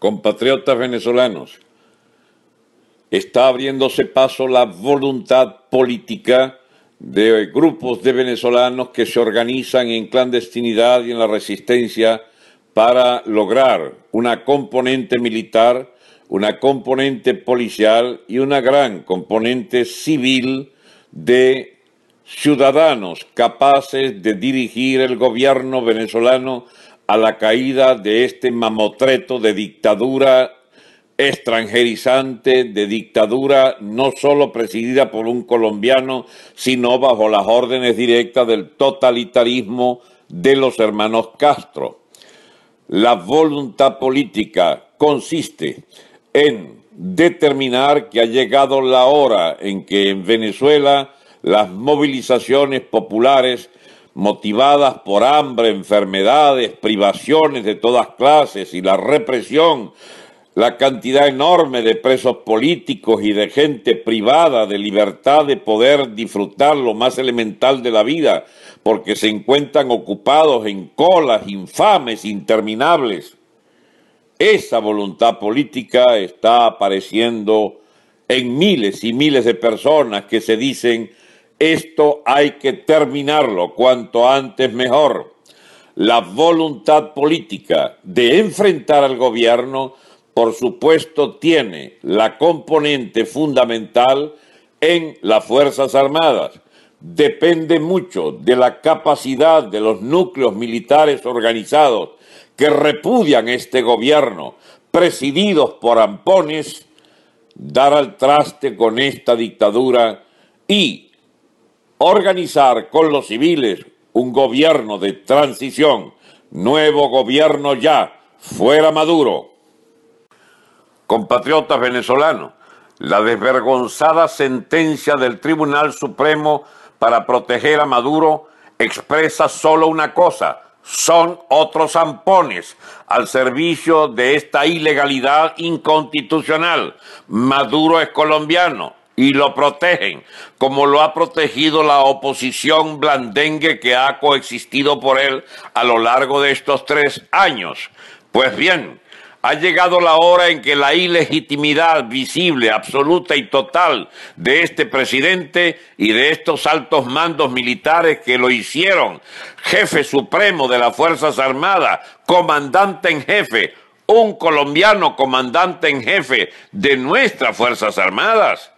compatriotas venezolanos, está abriéndose paso la voluntad política de grupos de venezolanos que se organizan en clandestinidad y en la resistencia para lograr una componente militar, una componente policial y una gran componente civil de ciudadanos capaces de dirigir el gobierno venezolano a la caída de este mamotreto de dictadura extranjerizante, de dictadura no solo presidida por un colombiano, sino bajo las órdenes directas del totalitarismo de los hermanos Castro. La voluntad política consiste en determinar que ha llegado la hora en que en Venezuela las movilizaciones populares motivadas por hambre, enfermedades, privaciones de todas clases y la represión, la cantidad enorme de presos políticos y de gente privada de libertad de poder disfrutar lo más elemental de la vida, porque se encuentran ocupados en colas infames, interminables. Esa voluntad política está apareciendo en miles y miles de personas que se dicen esto hay que terminarlo cuanto antes mejor. La voluntad política de enfrentar al gobierno, por supuesto, tiene la componente fundamental en las Fuerzas Armadas. Depende mucho de la capacidad de los núcleos militares organizados que repudian este gobierno, presididos por ampones, dar al traste con esta dictadura y organizar con los civiles un gobierno de transición, nuevo gobierno ya, fuera Maduro. Compatriotas venezolanos, la desvergonzada sentencia del Tribunal Supremo para proteger a Maduro expresa solo una cosa, son otros zampones al servicio de esta ilegalidad inconstitucional. Maduro es colombiano, y lo protegen, como lo ha protegido la oposición blandengue que ha coexistido por él a lo largo de estos tres años. Pues bien, ha llegado la hora en que la ilegitimidad visible, absoluta y total de este presidente y de estos altos mandos militares que lo hicieron jefe supremo de las Fuerzas Armadas, comandante en jefe, un colombiano comandante en jefe de nuestras Fuerzas Armadas,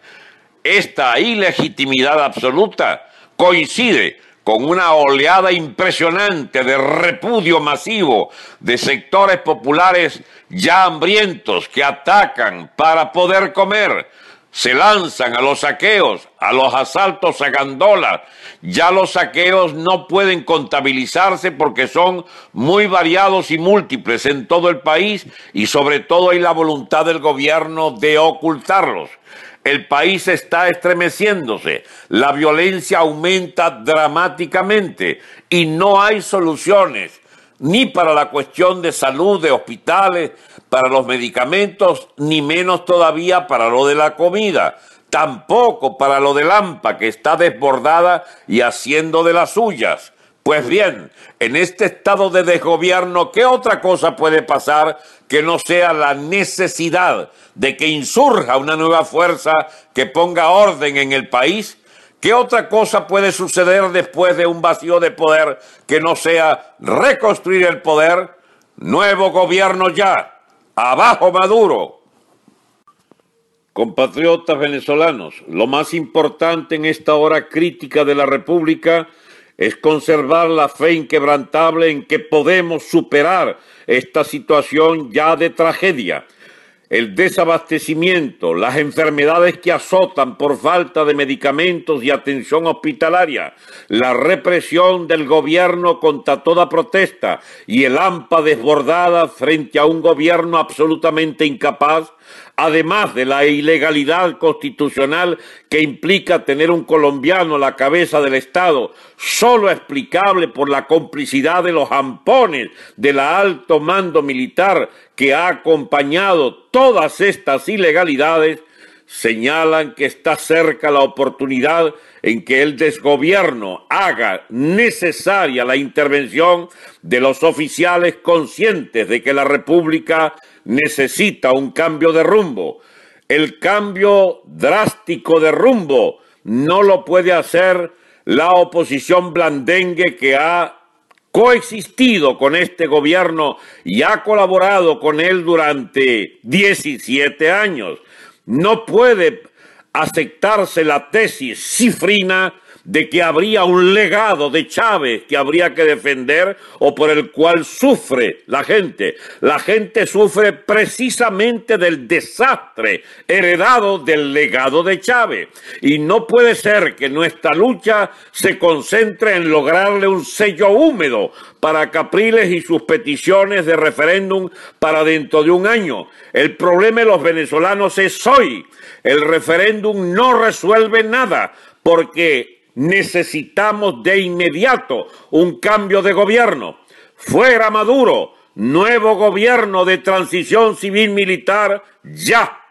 esta ilegitimidad absoluta coincide con una oleada impresionante de repudio masivo de sectores populares ya hambrientos que atacan para poder comer, se lanzan a los saqueos, a los asaltos a gandolas. Ya los saqueos no pueden contabilizarse porque son muy variados y múltiples en todo el país y sobre todo hay la voluntad del gobierno de ocultarlos. El país está estremeciéndose, la violencia aumenta dramáticamente y no hay soluciones ni para la cuestión de salud, de hospitales, para los medicamentos, ni menos todavía para lo de la comida, tampoco para lo de AMPA, que está desbordada y haciendo de las suyas. Pues bien, en este estado de desgobierno, ¿qué otra cosa puede pasar que no sea la necesidad de que insurja una nueva fuerza que ponga orden en el país? ¿Qué otra cosa puede suceder después de un vacío de poder que no sea reconstruir el poder? Nuevo gobierno ya. Abajo Maduro. Compatriotas venezolanos, lo más importante en esta hora crítica de la República es conservar la fe inquebrantable en que podemos superar esta situación ya de tragedia. El desabastecimiento, las enfermedades que azotan por falta de medicamentos y atención hospitalaria, la represión del gobierno contra toda protesta y el AMPA desbordada frente a un gobierno absolutamente incapaz además de la ilegalidad constitucional que implica tener un colombiano a la cabeza del Estado, solo explicable por la complicidad de los ampones de la alto mando militar que ha acompañado todas estas ilegalidades, señalan que está cerca la oportunidad en que el desgobierno haga necesaria la intervención de los oficiales conscientes de que la República necesita un cambio de rumbo. El cambio drástico de rumbo no lo puede hacer la oposición blandengue que ha coexistido con este gobierno y ha colaborado con él durante 17 años. No puede aceptarse la tesis cifrina de que habría un legado de Chávez que habría que defender o por el cual sufre la gente. La gente sufre precisamente del desastre heredado del legado de Chávez. Y no puede ser que nuestra lucha se concentre en lograrle un sello húmedo para Capriles y sus peticiones de referéndum para dentro de un año. El problema de los venezolanos es hoy. El referéndum no resuelve nada porque Necesitamos de inmediato un cambio de gobierno. Fuera Maduro, nuevo gobierno de transición civil militar ya.